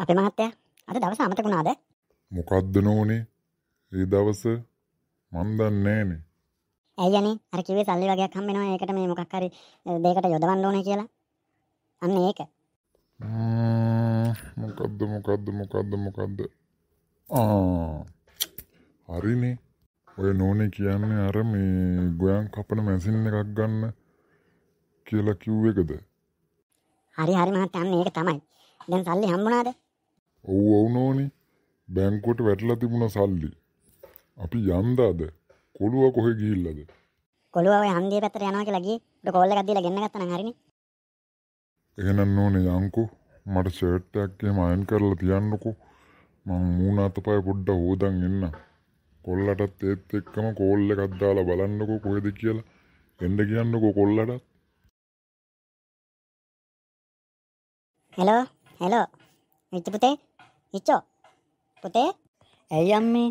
අපේ මහත්තයා අද දවස අමතක වුණාද? මොකද්ද නෝනේ? ඒ දවස මන් දන්නේ නෑනේ. ඇයි යන්නේ? අර කිව්වේ සල්ලි වගේක් හම් වෙනවා. ඒකට මේ මොකක් හරි දෙයකට යොදවන්න ඕනේ කියලා. අන්න ඒක. මොකද්ද මොකද්ද මොකද්ද මොකද්ද? ආ. හරිනේ. ඔය නෝනේ කියන්නේ අර මේ ගොයන් කපන මැෂින් එකක් ගන්න කියලා කිව්ව එකද? හරි හරි මහත්තයා අන්න ඒක තමයි. දැන් සල්ලි හම්බුණාද? ඔව් ඔවුනෝනේ බැංකුවට වැටලා තිබුණ සල්ලි. අපි යම්දාද කොළුව කොහෙ ගිහිල්ලද? කොළුව ඔය හන්දිය පැත්තට යනවා කියලා ගියේ. උඩ කෝල් එකක් දීලා ගෙන්න ගත්තා නම් හරිනේ. එහෙනම් නෝනේ යන්කෝ මට ෂර්ට් එකක් එහෙම අයන් කරලා තියන්නකෝ. මං මූණ අතපය පොඩ්ඩක් හොදන් එන්න. කොල්ලටත් ඒත් එක්කම කෝල් එකක් දාලා බලන්නකෝ කොහෙද කියලා. එන්න කියන්නකෝ කොල්ලටත්. හෙලෝ හෙලෝ මිත්තු පුතේ හිච්චෝ පුතේ ඇයි අම්මේ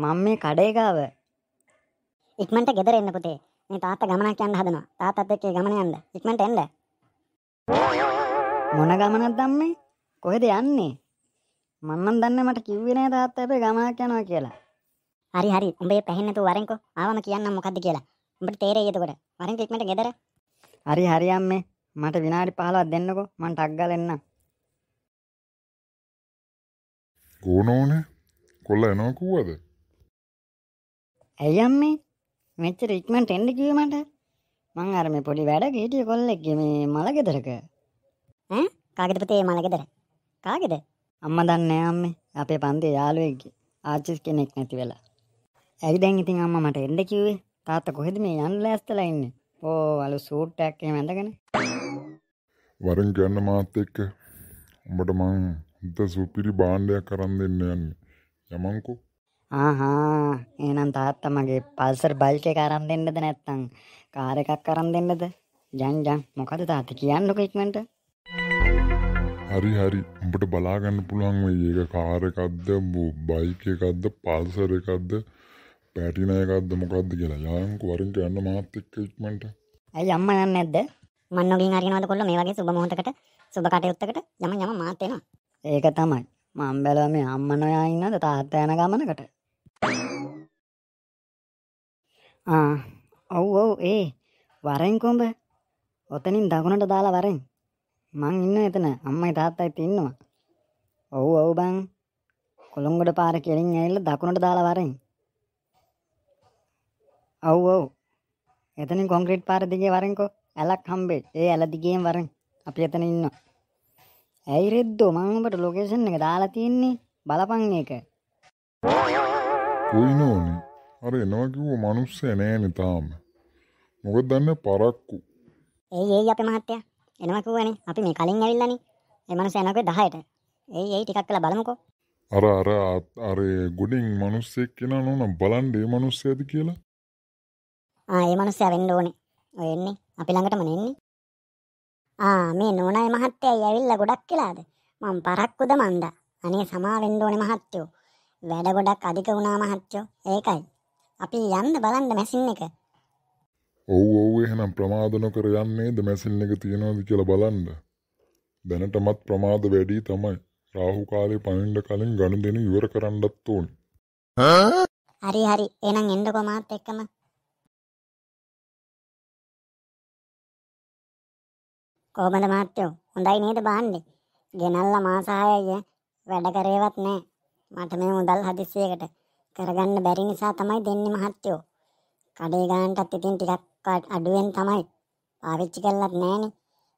මම මේ කඩේ ගාව ඉක්මනට ගෙදර එන්න පුතේ මේ තාත්තා ගමනක් යන්න හදනවා තාත්තත් එක්ක ගමන යන්න ඉක්මනට එන්න මොන ගමනක්ද අම්මේ කොහෙද යන්නේ මම නම් දන්නේ මට කිව්වේ නෑ තාත්තා අපේ ගමනක් යනවා කියලා හරි හරි උඹේ පැහෙන්නතු වරෙන්කෝ ආවම කියන්නම් මොකද්ද කියලා උඹට තේරෙයි එතකොට වරෙන්ක ඉක්මනට ගෙදර හරි හරි අම්මේ මට විනාඩි 15ක් දෙන්නකෝ මං ටක් ගාලා එන්නම් ඕනෝනේ කොල්ල එනෝ කූවද ඇයම් මේ මෙච්ච රික්මට එන්න කිවීමට මං අරම පොඩි වැඩ ගේටිය කොල්ලෙක්ගම මළගෙදරක කාගෙතපතේ මළගෙදර කාගෙද අම්ම දන්න අම්ම අපේ පන්තේ යාළුවෙක්ගේ ආච්චිස් කෙනෙක් නැති වෙලා ඇයි දැන් ඉතින් අම්ම මට එන්න කිවේ තාත්ත කොහෙද මේ යන්න ලෑස්තලා ඉන්න ඕ අලු සූට්ටැක්කේ මැඳගෙන වරෙන් ගන්න මාත් එක්ක උඹට මං හිත සුපිරි බාණ්ඩයක් කරන් දෙන්න යන්න යමංකු ආහා ඒනම් තාත්ත මගේ පල්සර් බල්ක කරම් දෙන්නද නැත්තං කාර එකක් කරම් දෙන්නද ජංජං මොකද තාත කියන්නක ඉක්මට හරි හරි උඹට බලාගන්න පුළුවන් ඒක කාරකක්ද බයික එකක්ද පල්සර එකක්ද පැටිනයකක්ද මොකක්ද කියලා යාංකු වරින්ට යන්න මාත් එක්ක ඉක්මට ඇයි අම්ම යන්න ඇද මන්නගින් අරිනවද කොල්ල මේ වගේ සුබ මොහොතකට සුබ කටයුත්තකට යම යම මාත් වෙනවා ඒක තමයි මං බැලුව මේ අම්ම නොයා ඉන්නද තාත්තා යන ගමනකට ආ ඔව් ඔව් ඒ වරෙන් කොඹ ඔතනින් දකුණට දාලා වරෙන් මං ඉන්න එතන අම්මයි තාත්තයිත් ඉන්නවා ඔව් ඔව් බං කොළඹට පාර කෙලින් ඇවිල්ලා දකුණට දාලා වරෙන් ඔව් ඔව් එතනින් කොන්ක්‍රීට් පාර දිගේ වරෙන්කෝ ඇලක් හම්බේ ඒ ඇල දිගේම වරෙන් අපි එතන ඉන්නවා ඇයි රෙද්දෝ මං ඔබට ලොකේෂන් එක දාලා තියෙන්නේ බලපන් ඒක. කොයි නෝනි? අර එනවා කිව්ව මිනිස්සයා නෑනේ තාම. මොකද දන්නේ පරක්කු. ඒ ඒ අපේ මහත්තයා එනවා කිව්වනේ. අපි මේ කලින් ඇවිල්ලානේ. ඒ මිනිස්සයා එනවා 10ට. ඒ ඒ ටිකක් කළා බලමුකෝ. අර අර අර ගොඩින් මිනිස්සෙක් කෙනා නෝන බලන්න ඒ මිනිස්සයාද කියලා ආ ඒ මනුස්සයා වෙන්න ඕනේ. ඔය එන්නේ. අපි ළඟටම නෙන්නේ. ආ මේ නෝනායි මහත්තයයි ඇවිල්ලා ගොඩක් කියලාද මං පරක්කුද මන්දා අනේ සමාවෙන්න ඕනේ මහත්තයෝ වැඩ ගොඩක් අධික වුණා මහත්තයෝ ඒකයි අපි යන්න බලන්න මැසින් එක ඔව් ඔව් එහෙනම් ප්‍රමාද නොකර යන්නේද මැසින් එක තියනවාද කියලා බලන්න දැනටමත් ප්‍රමාද වැඩි තමයි රාහු කාලේ පණින්න කලින් ගනුදෙනු ඉවර කරන්නත් ඕනේ හරි හරි එහෙනම් එන්නකෝ මාත් එක්කම කොහොමද මහත්තයෝ හොඳයි නේද බාන්නේ ගෙනල්ලා මාසායය වැඩ කරේවත් නෑ මට මේ මුදල් හදිස්සියකට කරගන්න බැරි නිසා තමයි දෙන්නේ මහත්තයෝ කඩේ ගානටත් ඉතින් ටිකක් අඩුවෙන් තමයි පාවිච්චි කරලත් නෑනේ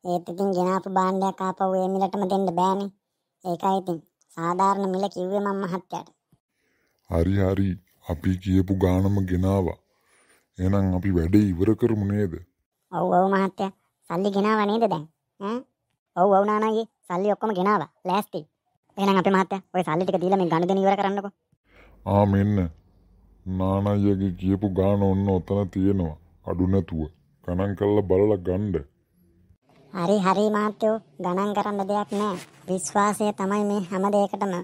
ඒත් ඉතින් ගෙනාපු භාණ්ඩයක් ආපහු ඒ මිලටම දෙන්න බෑනේ. ඒකයි ඉතින් සාධාරණ මිල කිව්වේ මම මහත්තයාට. හරි හරි අපි කියපු ගානම ගෙනාවා. එහෙනම් අපි වැඩේ ඉවර කරමු නේද? ඔව් ඔව් මහත්තයා. සල්ලි ගෙනාව නේද දැන් ඈ ඔව් ඔව් නානා ඊ සල්ලි ඔක්කොම ගෙනාවා ලෑස්ති එහෙනම් අපේ මහත්තයා ඔය සල්ලි ටික දීලා මේ ගණුදෙනු ඉවර කරන්නකෝ ආ මෙන්න නානා ඊගේ කියපු ගාන ඔන්න ඔතන තියෙනවා අඩු නැතුව ගණන් කරලා බලලා ගන්න හරි හරි මහත්තයෝ ගණන් කරන්න දෙයක් නෑ විශ්වාසය තමයි මේ හැම දෙයකටම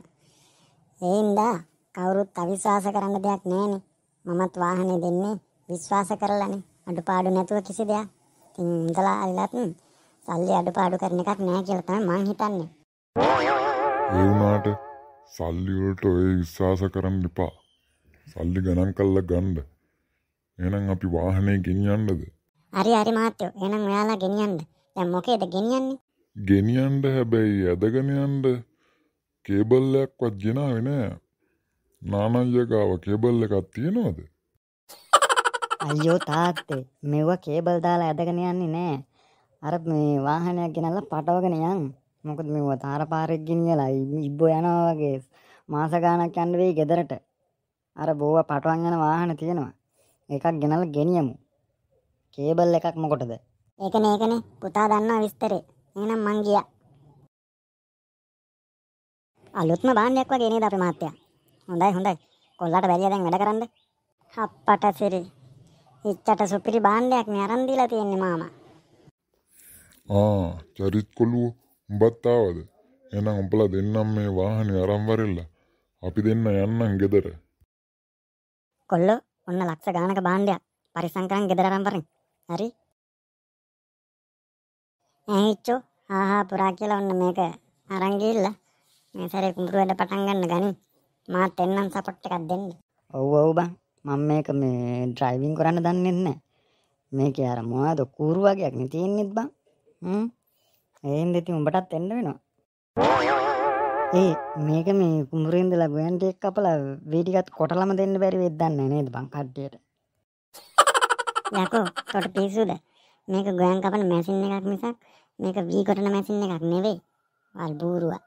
ඒන්දා කවුරුත් අවිශ්වාස කරන්න දෙයක් නෑනේ මමත් වාහනේ දෙන්නේ විශ්වාස කරලානේ අඩුපාඩු නැතුව කිසි දෙයක් ඉදලා අල්ලත් සල්ලි අඩුපාඩු කරන එකක් නෑ කියලා තමයි මං හිතන්නේ. ඒ වුණාට සල්ලි වලට ඔය විශ්වාස කරන්න එපා. සල්ලි ගණන් කළා ගන්න. එහෙනම් අපි වාහනේ ගෙනියන්නද? හරි හරි මහත්තයෝ. එහෙනම් ඔයාලා ගෙනියන්න. දැන් මොකේද ගෙනියන්නේ? ගෙනියන්න හැබැයි ඇදගෙන යන්න කේබල් එකක්වත් ගෙනාවේ නෑ. නානන් යකාව කේබල් එකක් තියෙනවද? අයියෝ තාත්තේ මෙව කේබල් දාලා ඇදගෙන යන්නේ නෑ අර මේ වාහනයක් ගෙනල්ල පටවගෙන යන් මොකද මෙව තාර පාරෙක් ගෙනියලා ඉබ්බෝ යනවා වගේ මාස ගාණක් යන්න වෙයි ගෙදරට අර බෝව පටවන් යන වාහන තියෙනවා එකක් ගෙනල්ලා ගෙනියමු කේබල් එකක් මොකටද ඒකනේ ඒකනේ පුතා දන්නා විස්තරේ එහෙනම් මං ගියා අලුත්ම භාණ්ඩයක් වගේ නේද අපේ මාත්‍යා හොඳයි හොඳයි කොල්ලට බැරිය දැන් වැඩ කරන්න හප්පට සිරි ඉච්චට සුපිරි බාණ්ඩයක් මේ අරන් දීලා තියෙන්නේ මාමා. ආ චරිත් කොළුව උඹත් ආවද? එහෙනම් උඹලා දෙන්නම් මේ වාහනේ අරන් වරෙල්ලා. අපි දෙන්න යන්නම් ගෙදර. කොල්ලෝ ඔන්න ලක්ෂ ගානක බාණ්ඩයක් පරිස්සම් කරන් ගෙදර අරන් වරෙන්. හරි? ඇහිච්චෝ ආහා පුරා කියලා ඔන්න මේක අරන් ගිහිල්ලා මේ සැරේ කුඹුරු වැඩ පටන් ගන්න ගනි. මාත් එන්නම් සපොට් එකක් දෙන්න. ඔව් ඔව් බං. මම මේක මේ ඩ්‍රයිවිං කරන්න දන්නේ නැහැ. මේක අර මොනවද කූරු වගේක් නේ තියෙන්නේත් බං. හ්ම්. එහෙන් දෙති උඹටත් එන්න වෙනවා. ඒ මේක මේ කුඹුරේ ඉඳලා ගොයන්ටි එක්ක අපලා වී ටිකත් කොටලම දෙන්න බැරි වෙද්ද දන්නේ නේද බං කඩියට. යකෝ තොට පිස්සුද? මේක ගොයන් කපන මැෂින් එකක් මිසක් මේක වී කොටන මැෂින් එකක් නෙවෙයි. වල් බූරුවා.